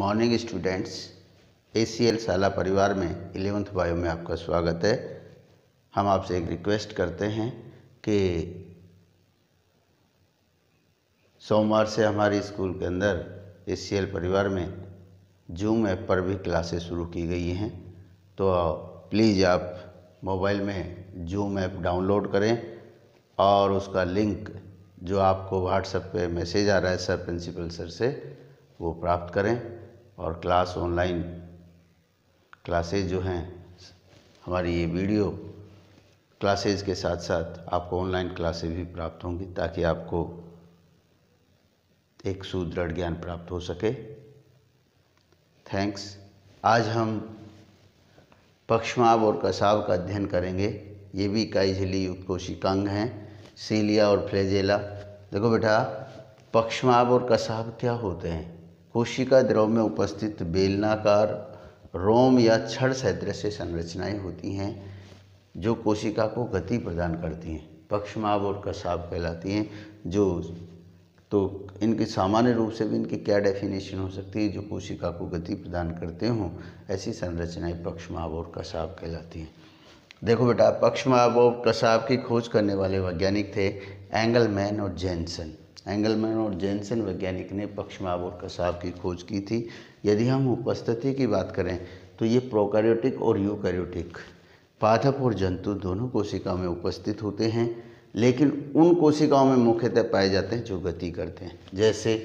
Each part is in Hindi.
morning students A C L साला परिवार में एलेवंथ बायो में आपका स्वागत है हम आपसे एक रिक्वेस्ट करते हैं कि सोमवार से हमारे स्कूल के अंदर ए सी एल परिवार में जूम ऐप पर भी क्लासेस शुरू की गई हैं तो प्लीज़ आप मोबाइल में जूम ऐप डाउनलोड करें और उसका लिंक जो आपको व्हाट्सएप पे मैसेज आ रहा है सर प्रिंसिपल सर से वो प्राप्त करें और क्लास ऑनलाइन क्लासेज जो हैं हमारी ये वीडियो क्लासेज के साथ साथ आपको ऑनलाइन क्लासेज भी प्राप्त होंगी ताकि आपको एक सुदृढ़ ज्ञान प्राप्त हो सके थैंक्स आज हम पक्षमाव और कसाव का अध्ययन करेंगे ये भी काई झिली युक्त कोशिकांग हैं सीलिया और फ्लेजेला देखो बेटा पक्षमाव और कसाब क्या होते हैं कोशिका द्रव में उपस्थित बेलनाकार रोम या छड़ सदृश संरचनाएं होती हैं जो कोशिका को गति प्रदान करती हैं पक्षमाव और कसाब कहलाती हैं जो तो इनकी सामान्य रूप से भी इनकी क्या डेफिनेशन हो सकती है जो कोशिका को गति प्रदान करते हों ऐसी संरचनाएं पक्षमाव और कसाब कहलाती हैं देखो बेटा पक्षमाव और कसाब की खोज करने वाले वैज्ञानिक थे एंगलमैन और जेनसन एंगलमैन और जेनसन वैज्ञानिक ने पक्षमाब और कसाब की खोज की थी यदि हम उपस्थिति की बात करें तो ये प्रोकैरियोटिक और यूकैरियोटिक पादप और जंतु दोनों कोशिकाओं में उपस्थित होते हैं लेकिन उन कोशिकाओं में मुख्यतः पाए जाते हैं जो गति करते हैं जैसे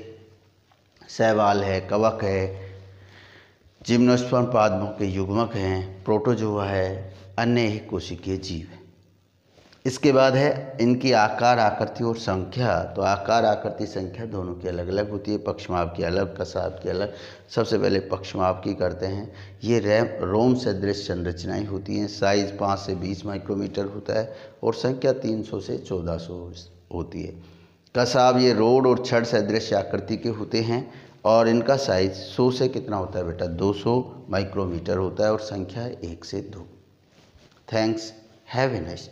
सहवाल है कवक है जिम्नोस्पर्म पादमों के युग्मक हैं प्रोटोजोआ है अन्य ही कोशिकीय जीव हैं इसके बाद है इनकी आकार आकृति और संख्या तो आकार आकृति संख्या दोनों की अलग अलग होती है पक्षमाप की अलग कसाब की अलग सबसे पहले पक्षमाप की करते हैं ये रैम रोम से दृश्य संरचनाएँ होती हैं साइज पाँच से बीस माइक्रोमीटर होता है और संख्या तीन सौ से चौदह सौ होती है कसाब ये रोड और छड़ दृश्य आकृति के होते हैं और इनका साइज सौ से कितना होता है बेटा दो सौ माइक्रोमीटर होता है और संख्या एक से दो थैंक्स हैव ए नाइस